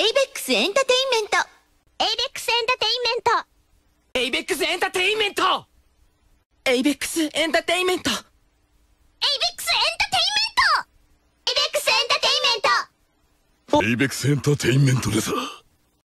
エイベックスエンタテインメントエイベックスエンタテインメントエイベックスエンタテインメントエイベックスエンタテインメントエイベックスエンタテインメントエイベックスエンタテインメントエイベックスエンタテインメントでさ